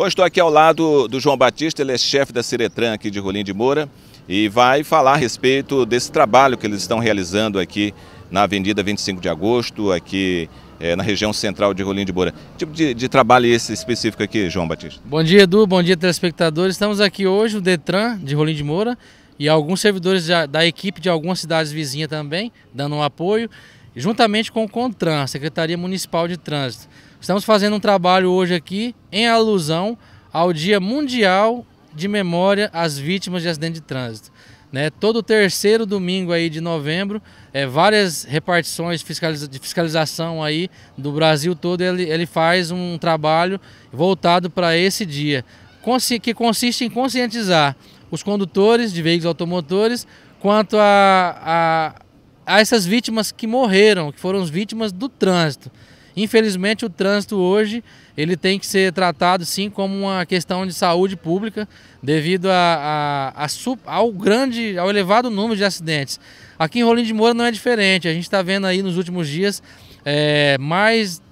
Bom, estou aqui ao lado do João Batista, ele é chefe da Ciretran aqui de Rolim de Moura e vai falar a respeito desse trabalho que eles estão realizando aqui na Avenida 25 de Agosto, aqui é, na região central de Rolim de Moura. Que tipo de, de trabalho é esse específico aqui, João Batista? Bom dia, Edu. Bom dia, telespectadores. Estamos aqui hoje, o Detran de Rolim de Moura e alguns servidores da, da equipe de algumas cidades vizinhas também, dando um apoio juntamente com o CONTRAN, Secretaria Municipal de Trânsito. Estamos fazendo um trabalho hoje aqui em alusão ao Dia Mundial de Memória às Vítimas de Acidente de Trânsito. Né, todo terceiro domingo aí de novembro, é, várias repartições fiscaliza de fiscalização aí do Brasil todo, ele, ele faz um trabalho voltado para esse dia, que consiste em conscientizar os condutores de veículos automotores quanto a, a a essas vítimas que morreram, que foram as vítimas do trânsito. Infelizmente, o trânsito hoje ele tem que ser tratado sim como uma questão de saúde pública, devido a, a, a ao grande, ao elevado número de acidentes. Aqui em Rolim de Moura não é diferente. A gente está vendo aí nos últimos dias é, mais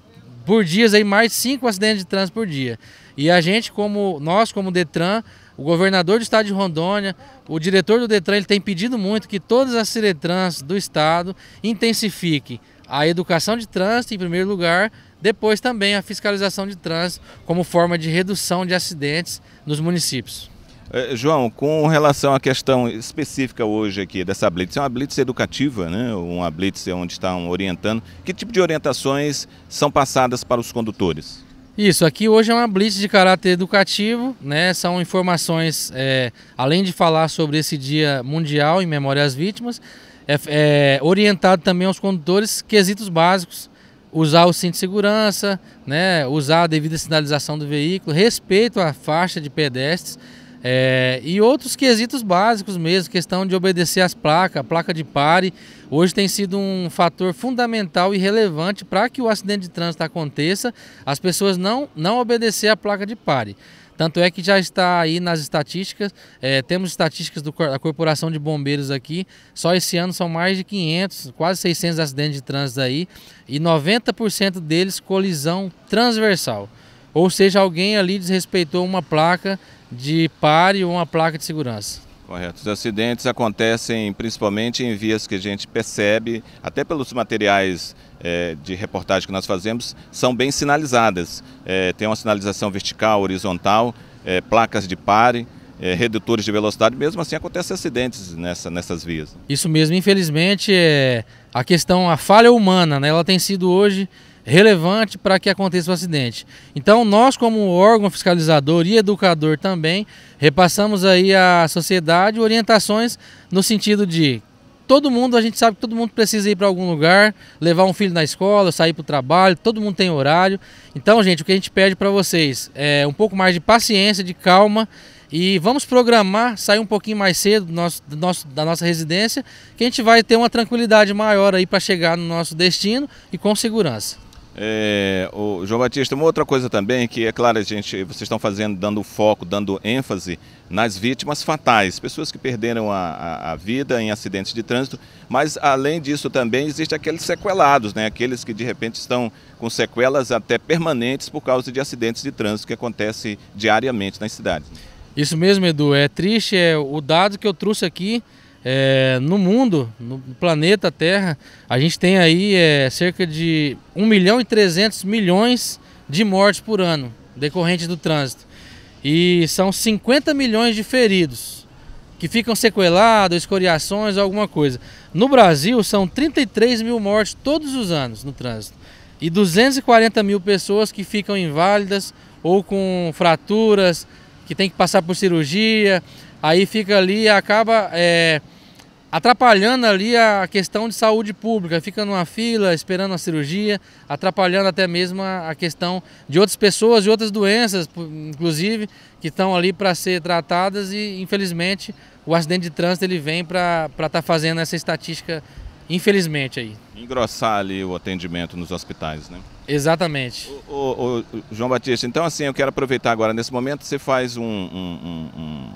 por dias aí mais cinco acidentes de trânsito por dia. E a gente, como nós, como Detran, o governador do estado de Rondônia, o diretor do Detran, ele tem pedido muito que todas as Ciretrans do estado intensifiquem a educação de trânsito em primeiro lugar, depois também a fiscalização de trânsito como forma de redução de acidentes nos municípios. É, João, com relação à questão específica hoje aqui dessa blitz, é uma blitz educativa, né? uma blitz onde estão orientando, que tipo de orientações são passadas para os condutores? Isso, aqui hoje é uma blitz de caráter educativo, né? São informações, é, além de falar sobre esse dia mundial em memória às vítimas, é, é, orientado também aos condutores quesitos básicos, usar o cinto de segurança, né? usar a devida sinalização do veículo, respeito à faixa de pedestres é, e outros quesitos básicos mesmo, questão de obedecer as placas, placa de pare, hoje tem sido um fator fundamental e relevante para que o acidente de trânsito aconteça, as pessoas não, não obedecer a placa de pare. Tanto é que já está aí nas estatísticas, é, temos estatísticas do, da Corporação de Bombeiros aqui, só esse ano são mais de 500, quase 600 acidentes de trânsito aí, e 90% deles colisão transversal. Ou seja, alguém ali desrespeitou uma placa de pare ou uma placa de segurança. Correto. Os acidentes acontecem principalmente em vias que a gente percebe, até pelos materiais é, de reportagem que nós fazemos, são bem sinalizadas. É, tem uma sinalização vertical, horizontal, é, placas de pare, redutores de velocidade, mesmo assim acontecem acidentes nessa, nessas vias. Isso mesmo, infelizmente, a questão, a falha humana, né, ela tem sido hoje relevante para que aconteça o acidente. Então, nós como órgão fiscalizador e educador também, repassamos aí à sociedade orientações no sentido de todo mundo, a gente sabe que todo mundo precisa ir para algum lugar, levar um filho na escola, sair para o trabalho, todo mundo tem horário. Então, gente, o que a gente pede para vocês é um pouco mais de paciência, de calma e vamos programar, sair um pouquinho mais cedo do nosso, do nosso, da nossa residência, que a gente vai ter uma tranquilidade maior aí para chegar no nosso destino e com segurança. É, o João Batista, uma outra coisa também que é claro, a gente, vocês estão fazendo, dando foco, dando ênfase nas vítimas fatais, pessoas que perderam a, a, a vida em acidentes de trânsito, mas além disso também existe aqueles sequelados, né? aqueles que de repente estão com sequelas até permanentes por causa de acidentes de trânsito que acontece diariamente nas cidades. Isso mesmo, Edu. É triste, é o dado que eu trouxe aqui é, no mundo, no planeta Terra, a gente tem aí é, cerca de 1 milhão e 300 milhões de mortes por ano decorrente do trânsito. E são 50 milhões de feridos que ficam sequelados, escoriações, alguma coisa. No Brasil, são 33 mil mortes todos os anos no trânsito e 240 mil pessoas que ficam inválidas ou com fraturas, que tem que passar por cirurgia, aí fica ali e acaba é, atrapalhando ali a questão de saúde pública, fica numa fila esperando a cirurgia, atrapalhando até mesmo a, a questão de outras pessoas e outras doenças, inclusive, que estão ali para ser tratadas e infelizmente o acidente de trânsito ele vem para estar tá fazendo essa estatística infelizmente aí. Engrossar ali o atendimento nos hospitais, né? Exatamente. O, o, o, João Batista, então assim, eu quero aproveitar agora nesse momento, você faz um, um, um, um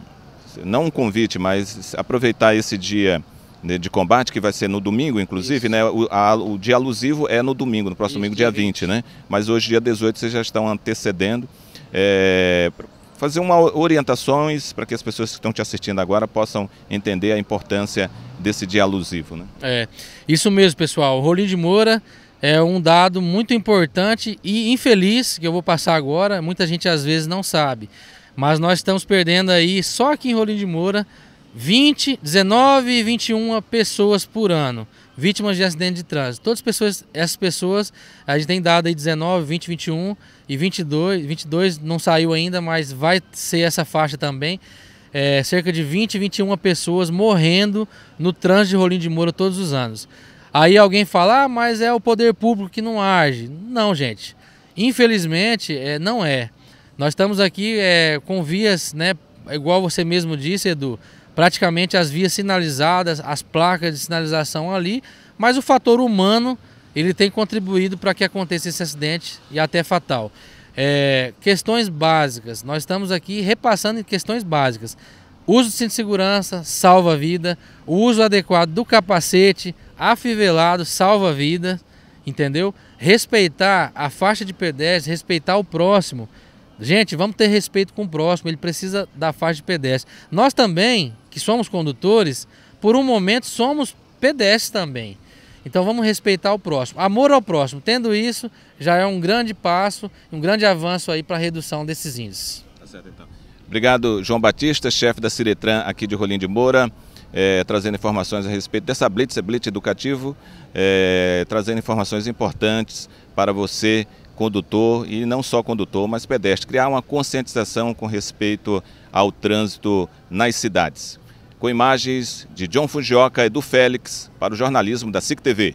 não um convite, mas aproveitar esse dia né, de combate, que vai ser no domingo, inclusive, né? O, a, o, dia alusivo é no domingo, no próximo Isso, domingo, dia 20, 20, né? Mas hoje, dia 18, vocês já estão antecedendo. É, fazer uma orientações para que as pessoas que estão te assistindo agora possam entender a importância desse dia alusivo, né? É, isso mesmo, pessoal. O Rolim de Moura é um dado muito importante e infeliz que eu vou passar agora, muita gente às vezes não sabe. Mas nós estamos perdendo aí, só aqui em Rolim de Moura, 20, 19 e 21 pessoas por ano vítimas de acidente de trânsito. Todas as pessoas, essas pessoas, a gente tem dado aí 19, 20, 21 e 22, 22 não saiu ainda, mas vai ser essa faixa também. É, cerca de 20, 21 pessoas morrendo no trânsito de Rolim de Moura todos os anos. Aí alguém fala, ah, mas é o poder público que não age. Não, gente. Infelizmente, é, não é. Nós estamos aqui é, com vias, né, igual você mesmo disse, Edu, praticamente as vias sinalizadas, as placas de sinalização ali, mas o fator humano ele tem contribuído para que aconteça esse acidente e até é fatal. É, questões básicas, nós estamos aqui repassando em questões básicas. Uso de cinto de segurança salva vida, o uso adequado do capacete afivelado salva vida, entendeu? Respeitar a faixa de pedestre, respeitar o próximo, Gente, vamos ter respeito com o próximo, ele precisa da faixa de pedestre. Nós também, que somos condutores, por um momento somos pedestres também. Então vamos respeitar o próximo. Amor ao próximo. Tendo isso, já é um grande passo, um grande avanço aí para a redução desses índices. Tá certo, então. Obrigado, João Batista, chefe da Ciretran aqui de Rolim de Moura. É, trazendo informações a respeito dessa Blitz, é Blitz Educativo, é, trazendo informações importantes para você condutor e não só condutor, mas pedestre, criar uma conscientização com respeito ao trânsito nas cidades. Com imagens de John Fujioka e do Félix para o jornalismo da SIC TV.